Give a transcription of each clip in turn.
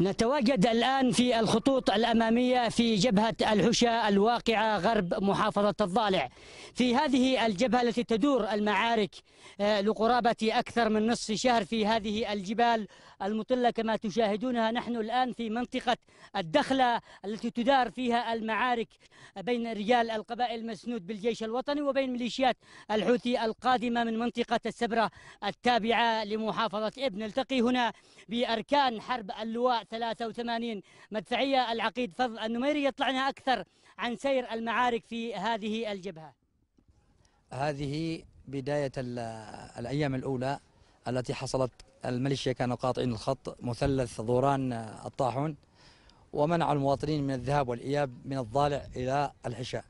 نتواجد الآن في الخطوط الأمامية في جبهة الحشا الواقعة غرب محافظة الضالع في هذه الجبهة التي تدور المعارك آه، لقرابة أكثر من نصف شهر في هذه الجبال المطلة كما تشاهدونها نحن الآن في منطقة الدخلة التي تدار فيها المعارك بين رجال القبائل المسنود بالجيش الوطني وبين ميليشيات الحوثي القادمة من منطقة السبرة التابعة لمحافظة ابن نلتقي هنا بأركان حرب اللواء 83 مدفعية العقيد فضل النميري يطلعنا أكثر عن سير المعارك في هذه الجبهة هذه بداية الأيام الأولى التي حصلت الميليشيا كانوا قاطعين الخط مثلث ظوران الطاحون ومنع المواطنين من الذهاب والإياب من الضالع إلى الحشاء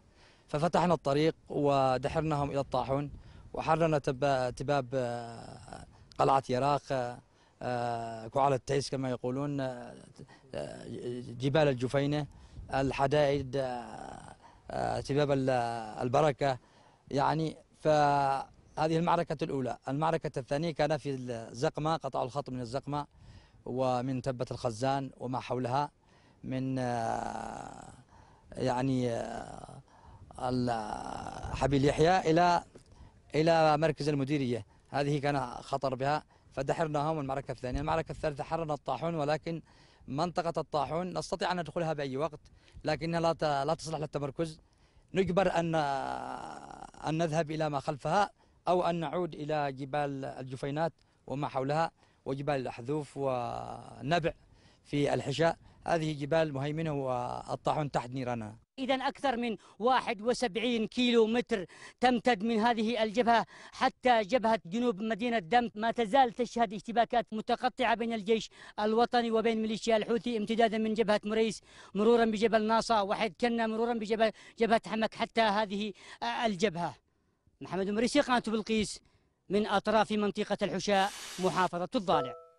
ففتحنا الطريق ودحرناهم إلى الطاحون وحررنا تباب آه، قلعة يراق آه، كعالة آه، تيس كما يقولون آه، آه، جبال الجفينة الحدائد سباب البركة يعني فهذه المعركة الأولى المعركة الثانية كان في الزقمة قطعوا الخط من الزقمة ومن تبة الخزان وما حولها من يعني حبيل يحيى إلى إلى مركز المديرية هذه كان خطر بها فدحرناهم المعركة الثانية المعركة الثالثة حررنا الطاحون ولكن منطقة الطاحون نستطيع أن ندخلها بأي وقت لكنها لا لا تصلح للتمركز نجبر أن أن نذهب إلى ما خلفها أو أن نعود إلى جبال الجفينات وما حولها وجبال الأحذوف ونبع في الحشاء هذه جبال مهيمنة والطاحون تحت نيرانها إذا أكثر من 71 كيلو متر تمتد من هذه الجبهة حتى جبهة جنوب مدينة دمت ما تزال تشهد اشتباكات متقطعة بين الجيش الوطني وبين ميليشيا الحوثي امتدادا من جبهة مريس مرورا بجبل ناصا وحيد كنا مرورا بجبهة جبهة حمك حتى هذه الجبهة محمد مريسي قناة بلقيس من أطراف منطقة الحشاء محافظة الضالع